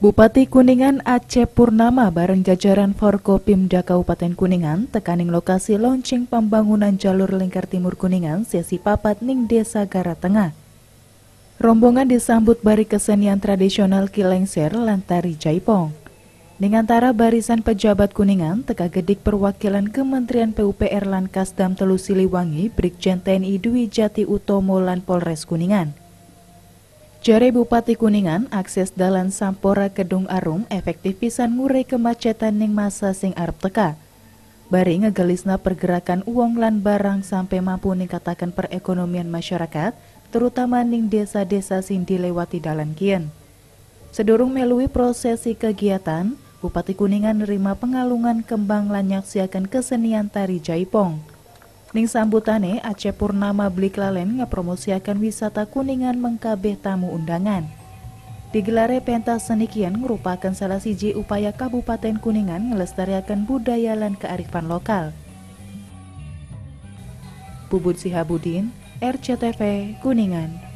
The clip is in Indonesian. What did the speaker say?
Bupati Kuningan Aceh Purnama bareng jajaran Forkopimda Kabupaten Kuningan tekaning lokasi launching pembangunan jalur lingkar timur Kuningan sesi papat ning Desa Gara Tengah. Rombongan disambut bari kesenian tradisional Kilengser Lantari Jaipong. Ning antara barisan pejabat Kuningan teka gedik perwakilan Kementerian PUPR lan Telusiliwangi Telusiliwangi Brigjen TNI Dwi Jati Utomo lan Polres Kuningan. Jari Bupati Kuningan, akses dalan Sampora Kedung Arum efektif pisan ngurai kemacetan ning masa sing arep teka. Bari ngegelisna pergerakan uang lan barang sampai mampu ningkatakan perekonomian masyarakat, terutama ning desa-desa sing dilewati dalan kian. Sedurung melui prosesi kegiatan, Bupati Kuningan nerima pengalungan kembang lanyak siakan kesenian tari Jaipong. Ning sambutane Aceh Purnama Bliklalen ngepromosiakan wisata kuningan mengkabeh tamu undangan. Digelare pentas seni kian merupakan salah siji upaya Kabupaten Kuningan melestarikan budaya dan kearifan lokal. Bubut Sihabudin, RCTV Kuningan.